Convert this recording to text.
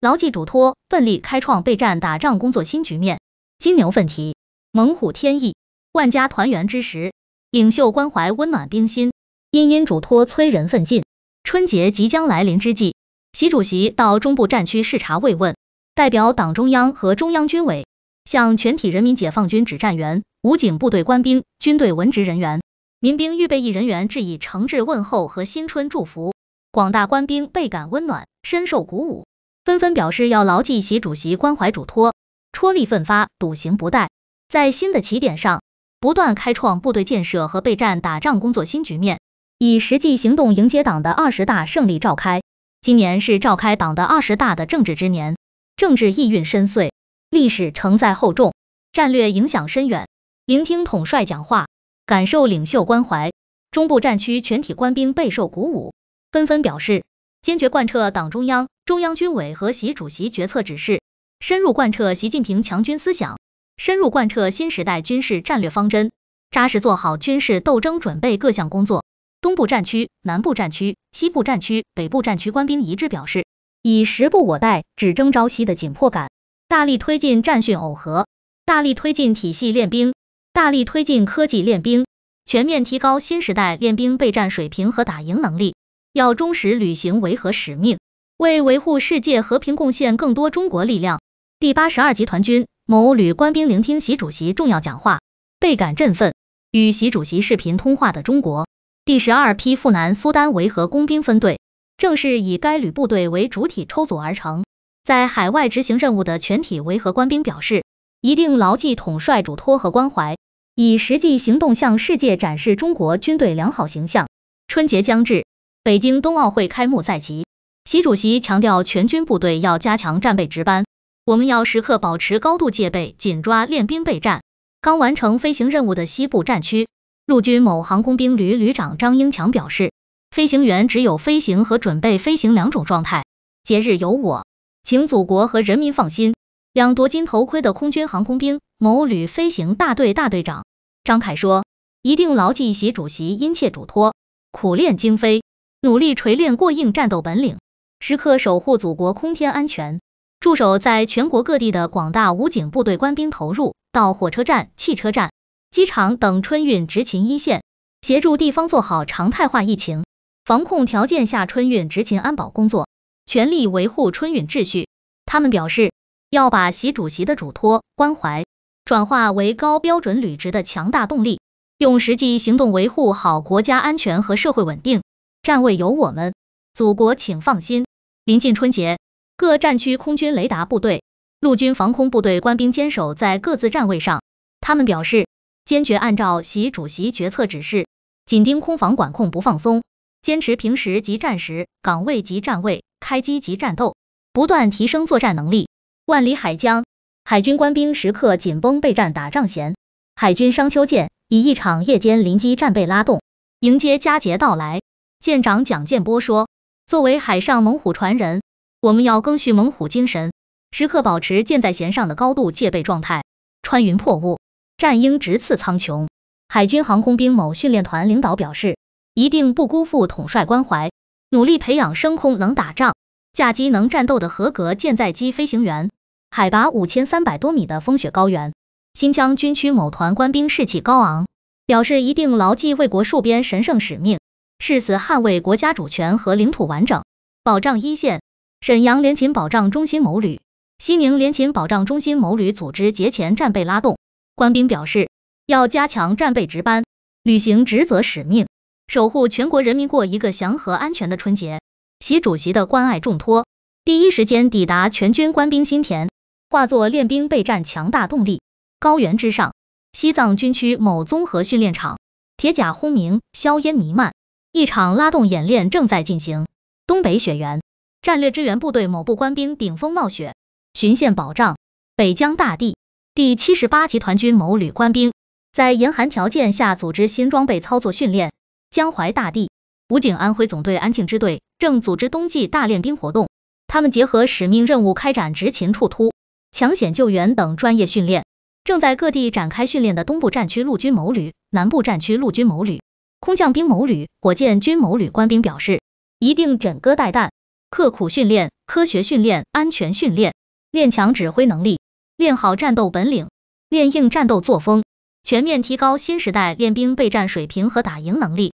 牢记嘱托，奋力开创备战打仗工作新局面。金牛奋蹄，猛虎添翼，万家团圆之时，领袖关怀温暖冰心，殷殷嘱托催人奋进。春节即将来临之际，习主席到中部战区视察慰问，代表党中央和中央军委向全体人民解放军指战员、武警部队官兵、军队文职人员、民兵预备役人员致以诚挚问候和新春祝福。广大官兵倍感温暖，深受鼓舞。纷纷表示要牢记习主席关怀嘱托，踔厉奋发，笃行不怠，在新的起点上不断开创部队建设和备战打仗工作新局面，以实际行动迎接党的二十大胜利召开。今年是召开党的二十大的政治之年，政治意蕴深邃，历史承载厚重，战略影响深远。聆听统帅讲话，感受领袖关怀，中部战区全体官兵备受鼓舞，纷纷表示。坚决贯彻党中央、中央军委和习主席决策指示，深入贯彻习近平强军思想，深入贯彻新时代军事战略方针，扎实做好军事斗争准备各项工作。东部战区、南部战区、西部战区、北部战区官兵一致表示，以时不我待、只争朝夕的紧迫感，大力推进战训耦合，大力推进体系练兵，大力推进科技练兵，全面提高新时代练兵备战水平和打赢能力。要忠实履行维和使命，为维护世界和平贡献更多中国力量。第八十二集团军某旅官兵聆听习主席重要讲话，倍感振奋。与习主席视频通话的中国第十二批赴南苏丹维和工兵分队，正是以该旅部队为主体抽组而成。在海外执行任务的全体维和官兵表示，一定牢记统帅嘱托和关怀，以实际行动向世界展示中国军队良好形象。春节将至。北京冬奥会开幕在即，习主席强调全军部队要加强战备值班，我们要时刻保持高度戒备，紧抓练兵备战。刚完成飞行任务的西部战区陆军某航空兵旅旅长张英强表示，飞行员只有飞行和准备飞行两种状态。节日有我，请祖国和人民放心。两夺金头盔的空军航空兵某旅飞行大队大队长张凯说，一定牢记习主席殷切嘱托，苦练精飞。努力锤炼过硬战斗本领，时刻守护祖国空天安全。驻守在全国各地的广大武警部队官兵投入到火车站、汽车站、机场等春运执勤一线，协助地方做好常态化疫情防控条件下春运执勤安保工作，全力维护春运秩序。他们表示，要把习主席的嘱托关怀转化为高标准履职的强大动力，用实际行动维护好国家安全和社会稳定。战位有我们，祖国请放心。临近春节，各战区空军雷达部队、陆军防空部队官兵坚守在各自战位上，他们表示坚决按照习主席决策指示，紧盯空防管控不放松，坚持平时即战时、岗位即站位、开机即战斗，不断提升作战能力。万里海疆，海军官兵时刻紧绷备战打仗弦，海军商丘舰以一场夜间临机战备拉动，迎接佳节到来。舰长蒋建波说：“作为海上猛虎传人，我们要赓续猛虎精神，时刻保持舰在弦上的高度戒备状态，穿云破雾，战鹰直刺苍穹。”海军航空兵某训练团领导表示：“一定不辜负统帅关怀，努力培养升空能打仗、驾机能战斗的合格舰载机飞行员。”海拔五千三百多米的风雪高原，新疆军区某团官兵士气高昂，表示一定牢记为国戍边神圣使命。誓死捍卫国家主权和领土完整，保障一线。沈阳联勤保障中心某旅、西宁联勤保障中心某旅组织节前战备拉动，官兵表示要加强战备值班，履行职责使命，守护全国人民过一个祥和安全的春节。习主席的关爱重托，第一时间抵达全军官兵心田，化作练兵备战强大动力。高原之上，西藏军区某综合训练场，铁甲轰鸣，硝烟弥漫。一场拉动演练正在进行。东北雪原，战略支援部队某部官兵顶风冒雪，巡线保障。北疆大地，第七十八集团军某旅官兵在严寒条件下组织新装备操作训练。江淮大地，武警安徽总队安庆支队正组织冬季大练兵活动，他们结合使命任务开展执勤处突、抢险救援等专业训练。正在各地展开训练的东部战区陆军某旅、南部战区陆军某旅。空降兵某旅、火箭军某旅官兵表示，一定枕戈待旦，刻苦训练、科学训练、安全训练，练强指挥能力，练好战斗本领，练硬战斗作风，全面提高新时代练兵备战水平和打赢能力。